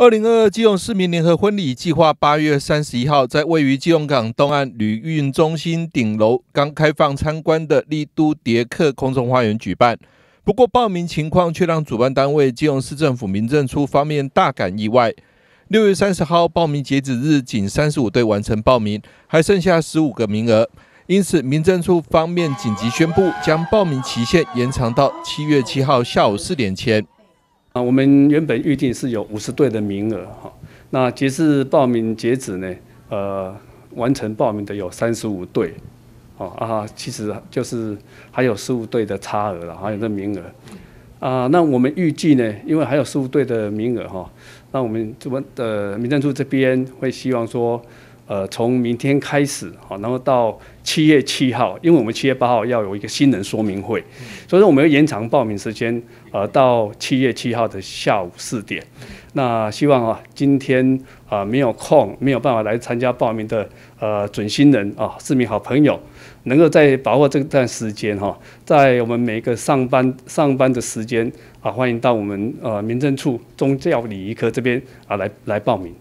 二零二二基隆市民联合婚礼计划，八月三十一号在位于基隆港东岸旅运中心顶楼刚开放参观的丽都叠客空中花园举办。不过报名情况却让主办单位基隆市政府民政处方面大感意外。六月三十号报名截止日，仅三十五对完成报名，还剩下十五个名额。因此民政处方面紧急宣布，将报名期限延长到七月七号下午四点前。啊，我们原本预定是有五十对的名额，哈。那截至报名截止呢？呃，完成报名的有三十五对，哦啊，其实就是还有十五对的差额了，还有这名额。啊，那我们预计呢，因为还有十五对的名额，哈，那我们这么的民政处这边会希望说。呃，从明天开始啊，然后到七月七号，因为我们七月八号要有一个新人说明会，所以说我们要延长报名时间，呃，到七月七号的下午四点。那希望啊，今天啊没有空没有办法来参加报名的呃准新人啊市民好朋友，能够在把握这段时间哈，在我们每一个上班上班的时间啊，欢迎到我们呃民政处宗教礼仪科这边啊来来报名。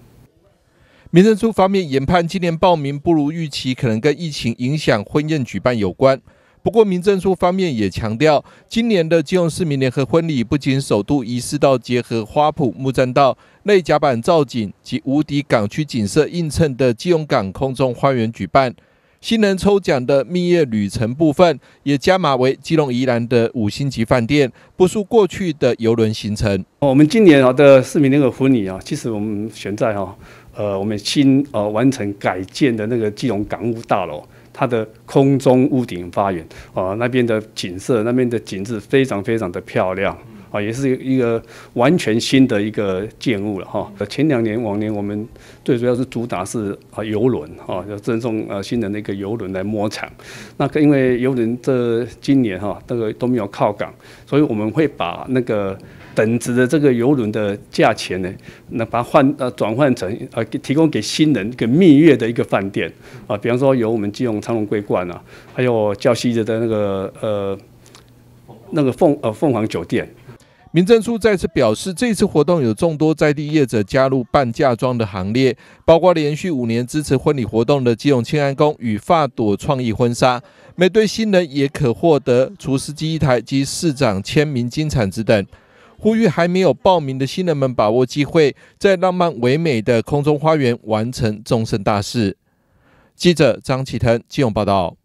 民政处方面研判，今年报名不如预期，可能跟疫情影响婚宴举办有关。不过，民政处方面也强调，今年的基隆市民联合婚礼不仅首度移师到结合花圃、木栈道、内甲板造景及无敌港区景色映衬的基隆港空中花园举办，新人抽奖的蜜月旅程部分也加码为基隆宜兰的五星级饭店，不输过去的游轮行程。我们今年啊的市民联合婚礼啊，其实我们选在啊。呃，我们新呃完成改建的那个基隆港务大楼，它的空中屋顶花园啊，那边的景色，那边的景致非常非常的漂亮。啊，也是一个完全新的一个建物了哈。前两年、往年我们最主要是主打是啊游轮哈，要赠送呃新人那个游轮来摸场。那因为游轮这今年哈，那个都没有靠港，所以我们会把那个等值的这个游轮的价钱呢，那把它换呃转换成呃提供给新人一个蜜月的一个饭店啊。比方说有我们借用长隆桂冠啊，还有较西子的那个呃那个凤呃凤凰酒店。民政处再次表示，这次活动有众多在地业者加入办嫁妆的行列，包括连续五年支持婚礼活动的基隆庆安宫与发朵创意婚纱，每对新人也可获得厨师机一台及市长签名金铲子等。呼吁还没有报名的新人们把握机会，在浪漫唯美的空中花园完成终身大事。记者张启腾、金勇报道。